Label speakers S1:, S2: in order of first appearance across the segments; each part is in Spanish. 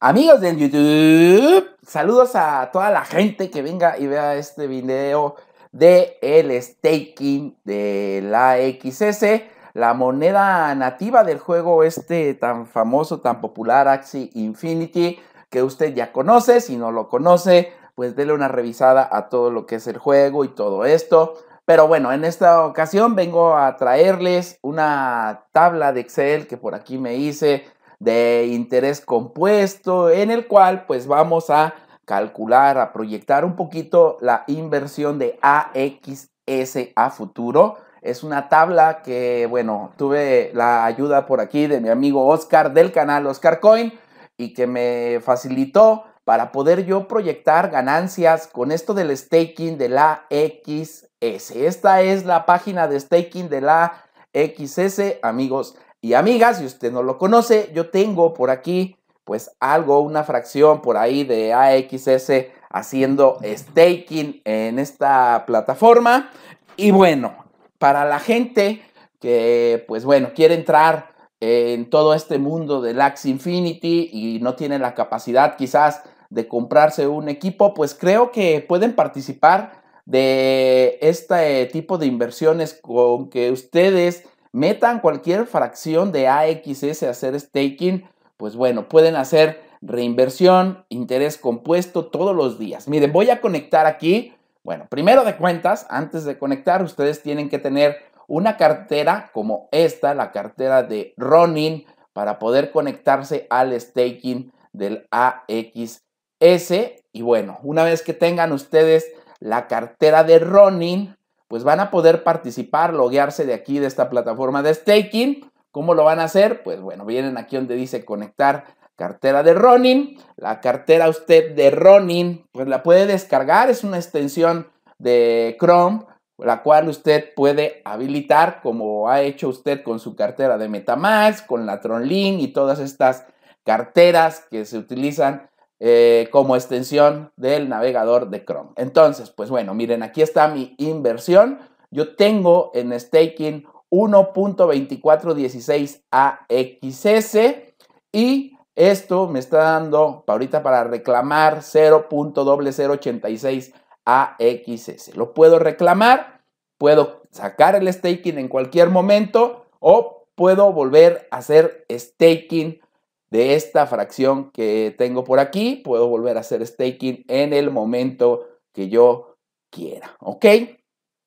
S1: Amigos del YouTube, saludos a toda la gente que venga y vea este video de el staking de la XS, la moneda nativa del juego este tan famoso, tan popular Axie Infinity, que usted ya conoce, si no lo conoce, pues dele una revisada a todo lo que es el juego y todo esto. Pero bueno, en esta ocasión vengo a traerles una tabla de Excel que por aquí me hice de interés compuesto, en el cual pues vamos a calcular, a proyectar un poquito la inversión de AXS a futuro. Es una tabla que, bueno, tuve la ayuda por aquí de mi amigo Oscar del canal Oscar Coin y que me facilitó para poder yo proyectar ganancias con esto del staking de la XS. Esta es la página de staking de la XS, amigos. Y amigas, si usted no lo conoce, yo tengo por aquí pues algo, una fracción por ahí de AXS haciendo staking en esta plataforma. Y bueno, para la gente que pues bueno, quiere entrar en todo este mundo de Lax Infinity y no tiene la capacidad quizás de comprarse un equipo, pues creo que pueden participar de este tipo de inversiones con que ustedes metan cualquier fracción de AXS a hacer staking, pues bueno, pueden hacer reinversión, interés compuesto todos los días. Miren, voy a conectar aquí. Bueno, primero de cuentas, antes de conectar, ustedes tienen que tener una cartera como esta, la cartera de Ronin, para poder conectarse al staking del AXS. Y bueno, una vez que tengan ustedes la cartera de Ronin, pues van a poder participar, loguearse de aquí, de esta plataforma de staking. ¿Cómo lo van a hacer? Pues bueno, vienen aquí donde dice conectar cartera de Ronin. La cartera usted de Ronin, pues la puede descargar, es una extensión de Chrome, la cual usted puede habilitar como ha hecho usted con su cartera de Metamask, con la Tronlink y todas estas carteras que se utilizan eh, como extensión del navegador de Chrome. Entonces, pues bueno, miren, aquí está mi inversión. Yo tengo en staking 1.2416 AXS y esto me está dando ahorita para reclamar 0.0086 AXS. Lo puedo reclamar, puedo sacar el staking en cualquier momento o puedo volver a hacer staking de esta fracción que tengo por aquí. Puedo volver a hacer staking en el momento que yo quiera. ¿Ok?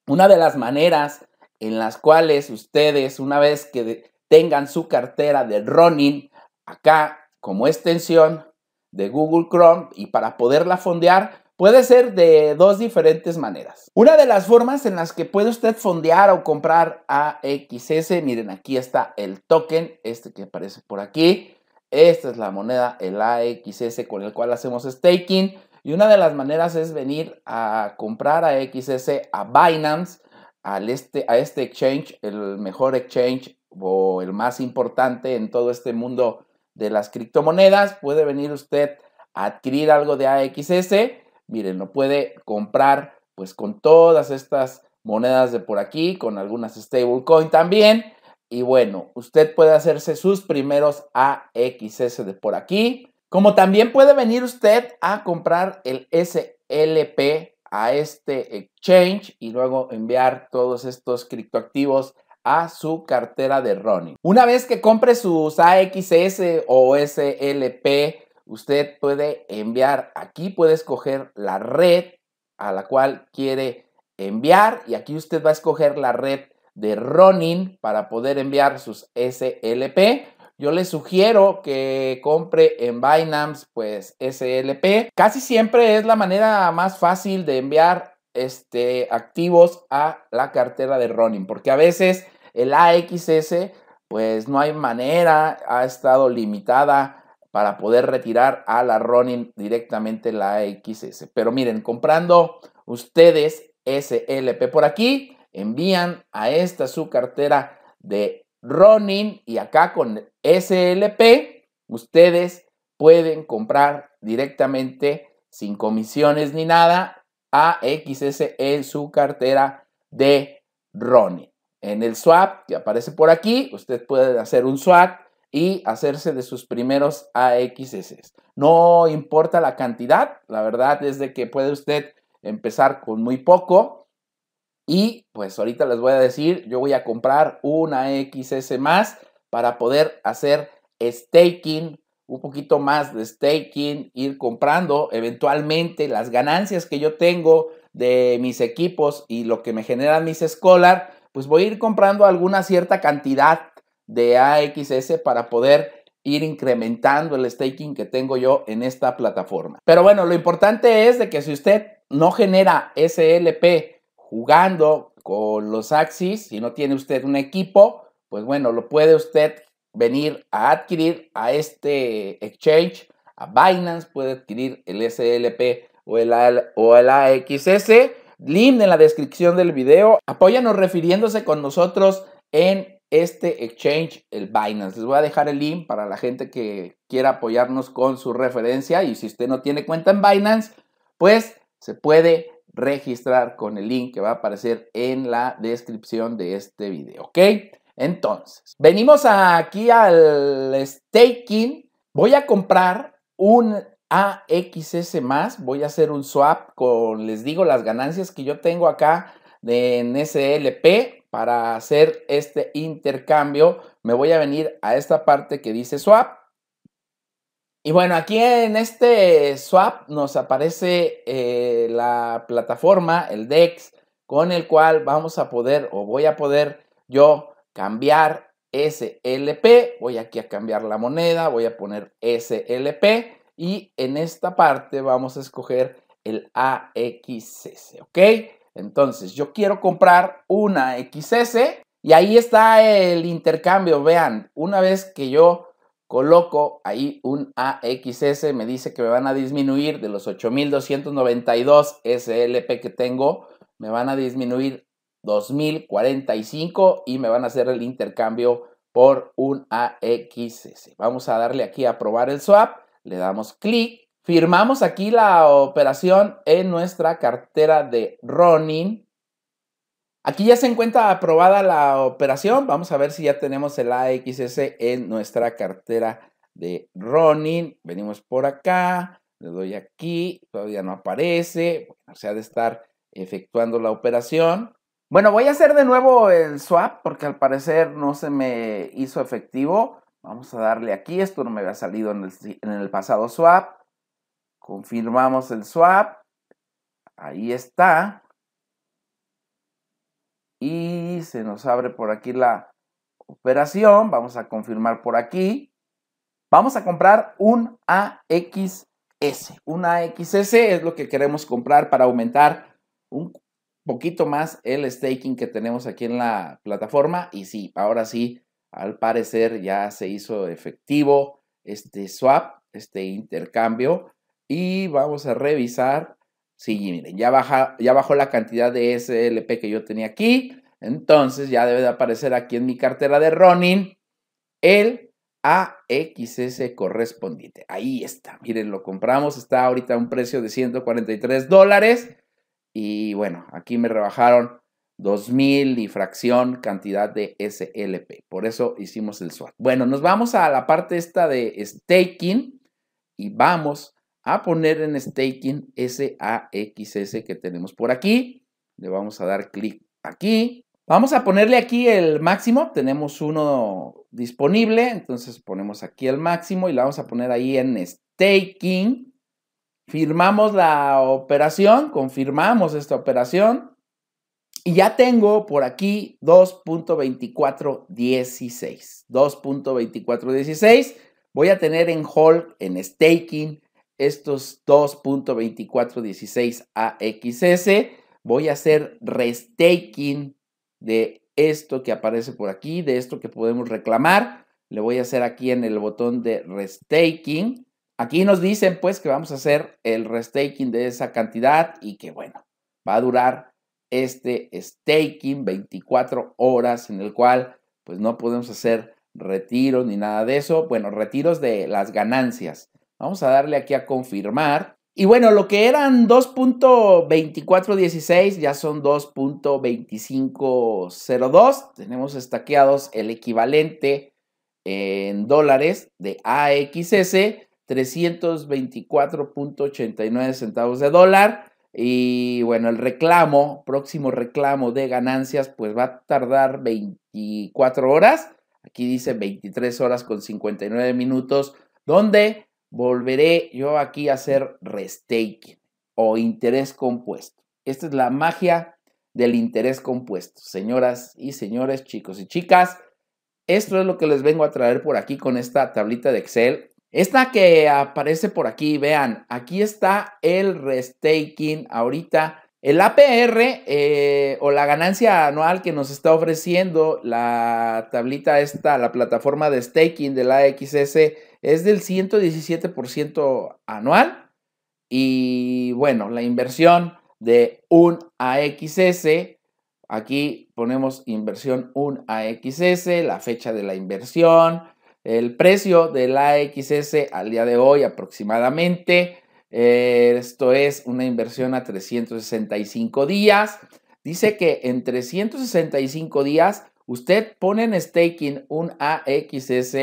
S1: Una de las maneras en las cuales ustedes, una vez que tengan su cartera de running acá como extensión de Google Chrome y para poderla fondear, puede ser de dos diferentes maneras. Una de las formas en las que puede usted fondear o comprar AXS, miren, aquí está el token, este que aparece por aquí esta es la moneda, el AXS, con el cual hacemos staking. Y una de las maneras es venir a comprar AXS a Binance, al este, a este exchange, el mejor exchange o el más importante en todo este mundo de las criptomonedas. Puede venir usted a adquirir algo de AXS. Miren, lo puede comprar pues con todas estas monedas de por aquí, con algunas stablecoin también. Y bueno, usted puede hacerse sus primeros AXS de por aquí. Como también puede venir usted a comprar el SLP a este exchange y luego enviar todos estos criptoactivos a su cartera de Ronin. Una vez que compre sus AXS o SLP, usted puede enviar, aquí puede escoger la red a la cual quiere enviar y aquí usted va a escoger la red de Ronin para poder enviar sus SLP. Yo les sugiero que compre en Binance pues SLP. Casi siempre es la manera más fácil de enviar este, activos a la cartera de Ronin, porque a veces el AXS pues no hay manera, ha estado limitada para poder retirar a la Ronin directamente la AXS. Pero miren, comprando ustedes SLP por aquí, envían a esta su cartera de Ronin y acá con SLP ustedes pueden comprar directamente sin comisiones ni nada AXS en su cartera de Ronin. En el swap que aparece por aquí, usted puede hacer un swap y hacerse de sus primeros AXS. No importa la cantidad, la verdad es de que puede usted empezar con muy poco y pues ahorita les voy a decir, yo voy a comprar una XS más para poder hacer staking, un poquito más de staking, ir comprando eventualmente las ganancias que yo tengo de mis equipos y lo que me generan mis Scholar, pues voy a ir comprando alguna cierta cantidad de AXS para poder ir incrementando el staking que tengo yo en esta plataforma. Pero bueno, lo importante es de que si usted no genera SLP jugando con los Axis, si no tiene usted un equipo, pues bueno, lo puede usted venir a adquirir a este exchange, a Binance, puede adquirir el SLP o el, o el AXS. Link en la descripción del video. Apóyanos refiriéndose con nosotros en este exchange, el Binance. Les voy a dejar el link para la gente que quiera apoyarnos con su referencia. Y si usted no tiene cuenta en Binance, pues se puede registrar con el link que va a aparecer en la descripción de este video, ¿ok? Entonces, venimos aquí al staking. Voy a comprar un AXS más, voy a hacer un swap con, les digo, las ganancias que yo tengo acá en SLP para hacer este intercambio. Me voy a venir a esta parte que dice swap y bueno, aquí en este swap nos aparece eh, la plataforma, el DEX, con el cual vamos a poder o voy a poder yo cambiar SLP. Voy aquí a cambiar la moneda, voy a poner SLP y en esta parte vamos a escoger el AXS, ¿ok? Entonces yo quiero comprar una XS y ahí está el intercambio. Vean, una vez que yo coloco ahí un AXS, me dice que me van a disminuir de los 8.292 SLP que tengo, me van a disminuir 2.045 y me van a hacer el intercambio por un AXS. Vamos a darle aquí a probar el swap, le damos clic, firmamos aquí la operación en nuestra cartera de Ronin Aquí ya se encuentra aprobada la operación. Vamos a ver si ya tenemos el AXS en nuestra cartera de Ronin. Venimos por acá, le doy aquí, todavía no aparece. Bueno, se ha de estar efectuando la operación. Bueno, voy a hacer de nuevo el swap porque al parecer no se me hizo efectivo. Vamos a darle aquí, esto no me había salido en el pasado swap. Confirmamos el swap. Ahí está y se nos abre por aquí la operación. Vamos a confirmar por aquí. Vamos a comprar un AXS. Un AXS es lo que queremos comprar para aumentar un poquito más el staking que tenemos aquí en la plataforma. Y sí, ahora sí, al parecer ya se hizo efectivo este swap, este intercambio. Y vamos a revisar Sí, miren, ya, ya bajó la cantidad de SLP que yo tenía aquí. Entonces ya debe de aparecer aquí en mi cartera de Ronin el AXS correspondiente. Ahí está. Miren, lo compramos. Está ahorita a un precio de 143 dólares. Y bueno, aquí me rebajaron 2000 y fracción cantidad de SLP. Por eso hicimos el swap. Bueno, nos vamos a la parte esta de staking y vamos a poner en staking SAXS que tenemos por aquí. Le vamos a dar clic aquí. Vamos a ponerle aquí el máximo. Tenemos uno disponible. Entonces ponemos aquí el máximo y la vamos a poner ahí en staking. Firmamos la operación, confirmamos esta operación. Y ya tengo por aquí 2.2416. 2.2416 voy a tener en hold, en staking, estos 2.2416 AXS. Voy a hacer restaking de esto que aparece por aquí, de esto que podemos reclamar. Le voy a hacer aquí en el botón de restaking. Aquí nos dicen pues que vamos a hacer el restaking de esa cantidad y que bueno, va a durar este staking 24 horas en el cual pues no podemos hacer retiros ni nada de eso. Bueno, retiros de las ganancias. Vamos a darle aquí a confirmar. Y bueno, lo que eran 2.2416 ya son 2.2502. Tenemos estaqueados el equivalente en dólares de AXS, 324.89 centavos de dólar. Y bueno, el reclamo, próximo reclamo de ganancias, pues va a tardar 24 horas. Aquí dice 23 horas con 59 minutos, donde volveré yo aquí a hacer restaking o interés compuesto. Esta es la magia del interés compuesto, señoras y señores, chicos y chicas. Esto es lo que les vengo a traer por aquí con esta tablita de Excel. Esta que aparece por aquí, vean, aquí está el restaking ahorita el APR eh, o la ganancia anual que nos está ofreciendo la tablita esta, la plataforma de staking de la AXS es del 117% anual. Y bueno, la inversión de un AXS, aquí ponemos inversión un AXS, la fecha de la inversión, el precio del AXS al día de hoy aproximadamente eh, esto es una inversión a 365 días. Dice que en 365 días usted pone en staking un AXS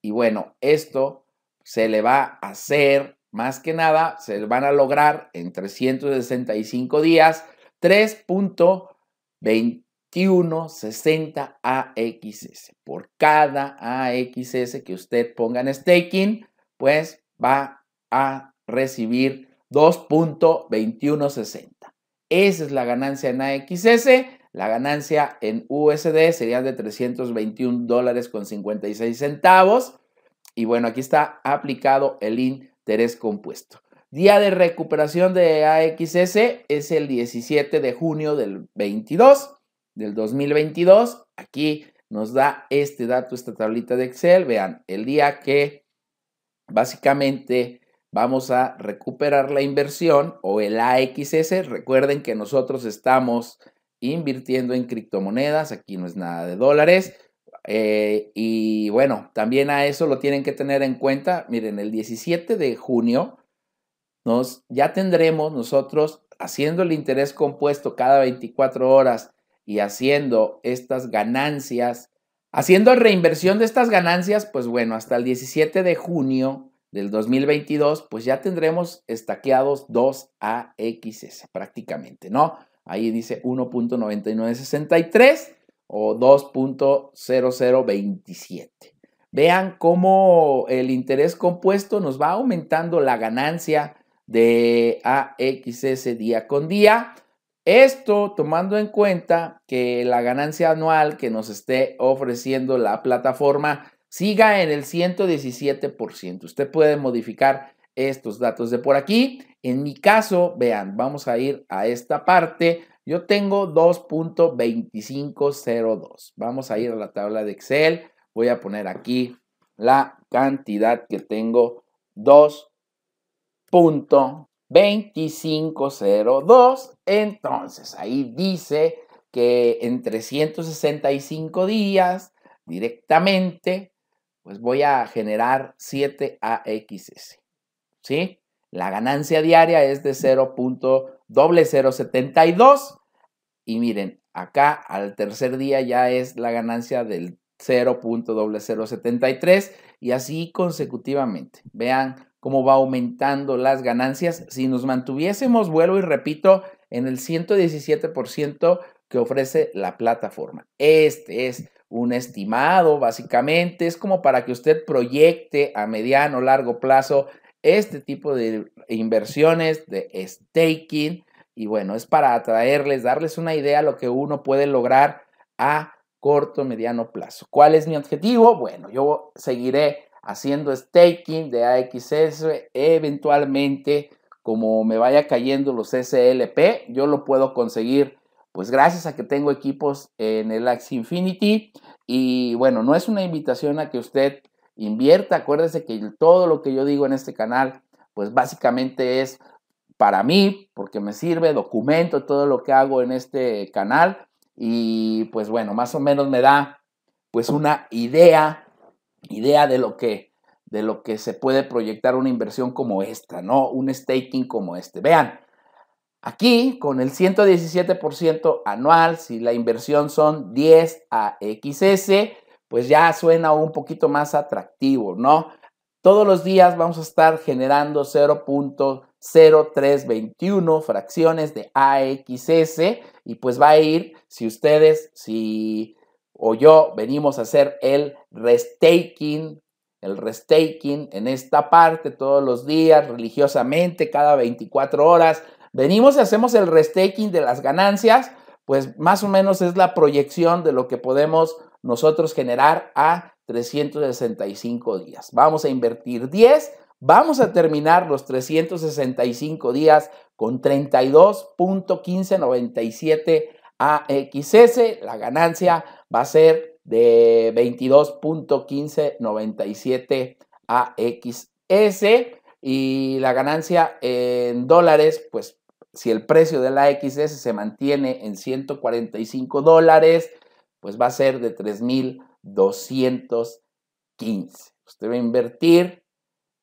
S1: y bueno, esto se le va a hacer más que nada, se van a lograr en 365 días 3.2160 AXS. Por cada AXS que usted ponga en staking, pues va a recibir 2.2160. Esa es la ganancia en AXS. La ganancia en USD sería de 321 dólares con 56 centavos. Y bueno, aquí está aplicado el interés compuesto. Día de recuperación de AXS es el 17 de junio del 22, del 2022. Aquí nos da este dato, esta tablita de Excel. Vean, el día que básicamente Vamos a recuperar la inversión o el AXS. Recuerden que nosotros estamos invirtiendo en criptomonedas. Aquí no es nada de dólares. Eh, y bueno, también a eso lo tienen que tener en cuenta. Miren, el 17 de junio nos, ya tendremos nosotros haciendo el interés compuesto cada 24 horas y haciendo estas ganancias, haciendo reinversión de estas ganancias, pues bueno, hasta el 17 de junio del 2022, pues ya tendremos estaqueados 2 AXS prácticamente, ¿no? Ahí dice 1.9963 o 2.0027. Vean cómo el interés compuesto nos va aumentando la ganancia de AXS día con día. Esto tomando en cuenta que la ganancia anual que nos esté ofreciendo la plataforma siga en el 117%. Usted puede modificar estos datos de por aquí. En mi caso, vean, vamos a ir a esta parte. Yo tengo 2.2502. Vamos a ir a la tabla de Excel. Voy a poner aquí la cantidad que tengo 2.2502. Entonces, ahí dice que en 365 días directamente pues voy a generar 7 AXS. ¿Sí? La ganancia diaria es de 0.0072. Y miren, acá al tercer día ya es la ganancia del 0.0073 y así consecutivamente. Vean cómo va aumentando las ganancias. Si nos mantuviésemos, vuelvo y repito, en el 117% que ofrece la plataforma. Este es un estimado, básicamente. Es como para que usted proyecte a mediano, o largo plazo este tipo de inversiones, de staking. Y bueno, es para atraerles, darles una idea de lo que uno puede lograr a corto, mediano plazo. ¿Cuál es mi objetivo? Bueno, yo seguiré haciendo staking de AXS eventualmente como me vaya cayendo los SLP, yo lo puedo conseguir pues gracias a que tengo equipos en el Axie Infinity. Y bueno, no es una invitación a que usted invierta. Acuérdese que todo lo que yo digo en este canal, pues básicamente es para mí, porque me sirve, documento todo lo que hago en este canal. Y pues bueno, más o menos me da pues una idea, idea de lo que de lo que se puede proyectar una inversión como esta, ¿no? Un staking como este. Vean, Aquí, con el 117% anual, si la inversión son 10 a pues ya suena un poquito más atractivo, ¿no? Todos los días vamos a estar generando 0.0321 fracciones de AXS y pues va a ir, si ustedes, si o yo venimos a hacer el restaking, el restaking en esta parte todos los días, religiosamente, cada 24 horas, Venimos y hacemos el restaking de las ganancias, pues más o menos es la proyección de lo que podemos nosotros generar a 365 días. Vamos a invertir 10, vamos a terminar los 365 días con 32.1597 AXS. La ganancia va a ser de 22.1597 AXS y la ganancia en dólares, pues si el precio de la XS se mantiene en 145 dólares, pues va a ser de 3,215. Usted va a invertir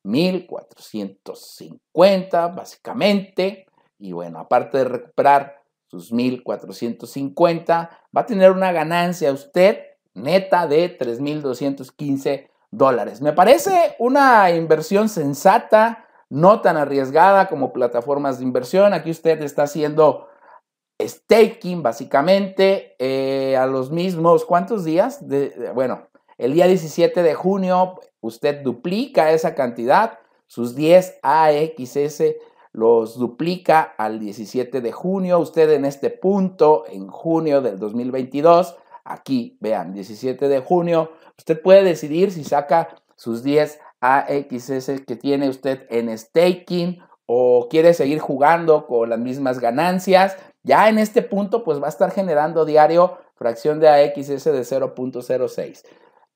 S1: 1,450 básicamente. Y bueno, aparte de recuperar sus 1,450, va a tener una ganancia usted neta de 3,215 dólares. Me parece una inversión sensata no tan arriesgada como plataformas de inversión. Aquí usted está haciendo staking básicamente eh, a los mismos, ¿cuántos días? De, bueno, el día 17 de junio usted duplica esa cantidad, sus 10 AXS los duplica al 17 de junio. Usted en este punto, en junio del 2022, aquí vean, 17 de junio, usted puede decidir si saca sus 10 AXS que tiene usted en staking o quiere seguir jugando con las mismas ganancias, ya en este punto pues va a estar generando diario fracción de AXS de 0.06.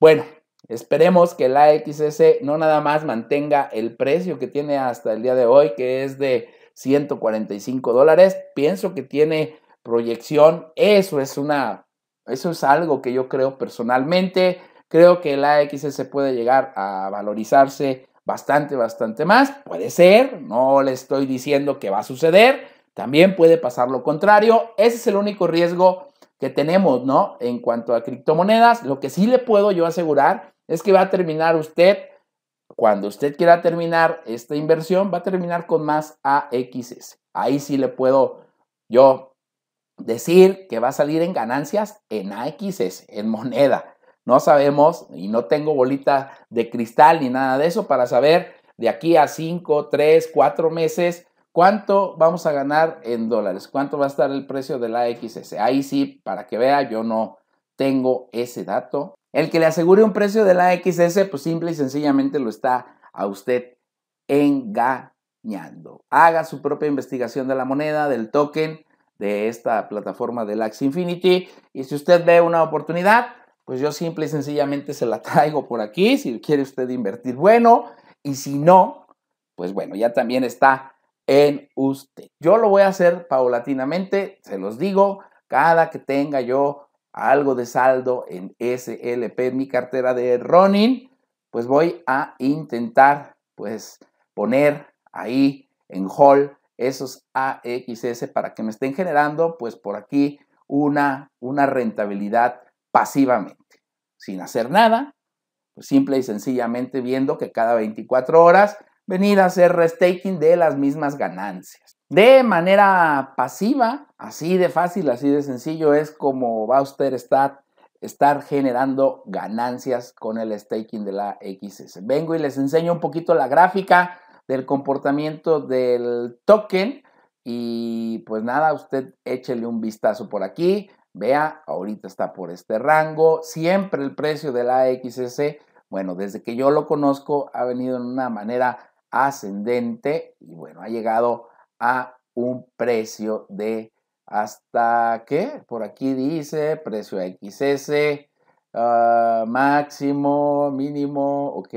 S1: Bueno, esperemos que la AXS no nada más mantenga el precio que tiene hasta el día de hoy, que es de 145 dólares. Pienso que tiene proyección. Eso es una, eso es algo que yo creo personalmente Creo que el AXS puede llegar a valorizarse bastante, bastante más. Puede ser, no le estoy diciendo que va a suceder. También puede pasar lo contrario. Ese es el único riesgo que tenemos, ¿no? En cuanto a criptomonedas, lo que sí le puedo yo asegurar es que va a terminar usted, cuando usted quiera terminar esta inversión, va a terminar con más AXS. Ahí sí le puedo yo decir que va a salir en ganancias en AXS, en moneda. No sabemos y no tengo bolita de cristal ni nada de eso para saber de aquí a 5, 3, 4 meses cuánto vamos a ganar en dólares, cuánto va a estar el precio de la XS. Ahí sí, para que vea, yo no tengo ese dato. El que le asegure un precio de la XS, pues simple y sencillamente lo está a usted engañando. Haga su propia investigación de la moneda, del token, de esta plataforma de Lax Infinity. Y si usted ve una oportunidad, pues yo simple y sencillamente se la traigo por aquí, si quiere usted invertir, bueno, y si no, pues bueno, ya también está en usted. Yo lo voy a hacer paulatinamente, se los digo, cada que tenga yo algo de saldo en SLP en mi cartera de Ronin, pues voy a intentar pues poner ahí en hall esos AXS para que me estén generando pues por aquí una, una rentabilidad pasivamente sin hacer nada, pues, simple y sencillamente viendo que cada 24 horas venir a hacer restaking de las mismas ganancias. De manera pasiva, así de fácil, así de sencillo es como va usted a estar, estar generando ganancias con el staking de la XS. Vengo y les enseño un poquito la gráfica del comportamiento del token y pues nada, usted échele un vistazo por aquí. Vea, ahorita está por este rango. Siempre el precio de la AXS, bueno, desde que yo lo conozco, ha venido en una manera ascendente y bueno, ha llegado a un precio de hasta que por aquí dice precio XS ah, máximo, mínimo, ok,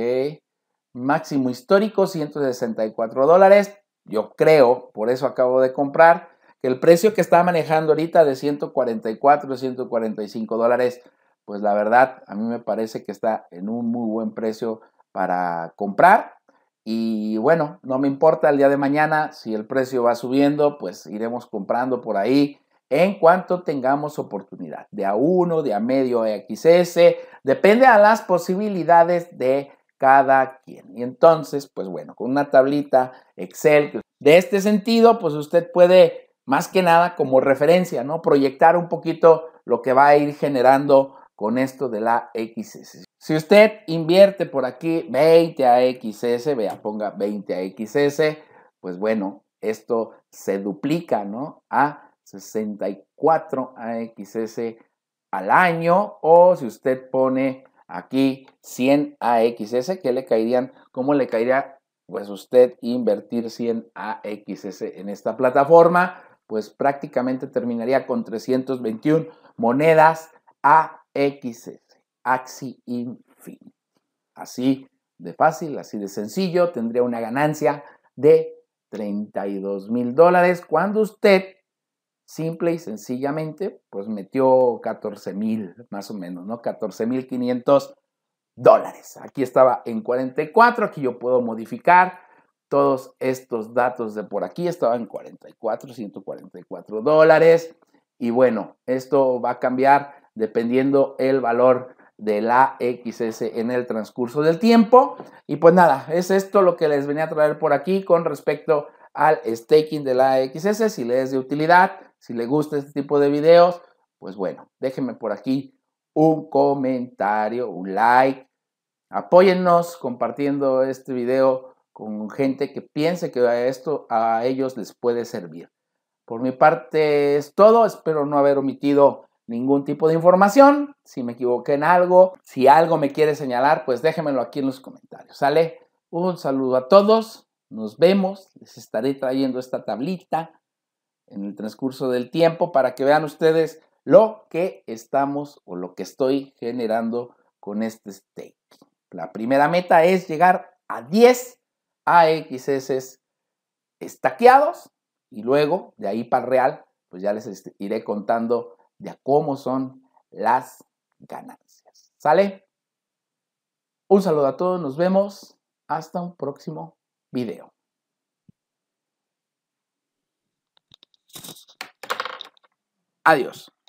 S1: máximo histórico 164 dólares. Yo creo, por eso acabo de comprar el precio que está manejando ahorita de 144, 145 dólares, pues la verdad a mí me parece que está en un muy buen precio para comprar. Y bueno, no me importa el día de mañana, si el precio va subiendo, pues iremos comprando por ahí en cuanto tengamos oportunidad, de a uno, de a medio XS, depende a las posibilidades de cada quien. Y entonces, pues bueno, con una tablita Excel de este sentido, pues usted puede más que nada como referencia, ¿no? Proyectar un poquito lo que va a ir generando con esto de la XS. Si usted invierte por aquí 20 AXS, vea, ponga 20 a pues bueno, esto se duplica, ¿no? A 64 AXS al año o si usted pone aquí 100 AXS, ¿qué le caerían? ¿Cómo le caería? Pues usted invertir 100 AXS en esta plataforma pues prácticamente terminaría con 321 monedas AXS, Axi Infinity. Así de fácil, así de sencillo, tendría una ganancia de 32 mil dólares cuando usted simple y sencillamente pues metió 14 mil más o menos, ¿no? 14 mil 500 dólares. Aquí estaba en 44, aquí yo puedo modificar todos estos datos de por aquí estaban 44, 144 dólares. Y bueno, esto va a cambiar dependiendo el valor de la XS en el transcurso del tiempo. Y pues nada, es esto lo que les venía a traer por aquí con respecto al staking de la XS. Si les es de utilidad, si les gusta este tipo de videos, pues bueno, déjenme por aquí un comentario, un like. Apóyennos compartiendo este video con gente que piense que esto a ellos les puede servir. Por mi parte es todo, espero no haber omitido ningún tipo de información, si me equivoqué en algo, si algo me quiere señalar, pues déjenmelo aquí en los comentarios, ¿sale? Un saludo a todos, nos vemos, les estaré trayendo esta tablita en el transcurso del tiempo para que vean ustedes lo que estamos o lo que estoy generando con este stake. La primera meta es llegar a 10 AXS estaqueados y luego de ahí para real, pues ya les este, iré contando ya cómo son las ganancias. ¿Sale? Un saludo a todos, nos vemos hasta un próximo video. Adiós.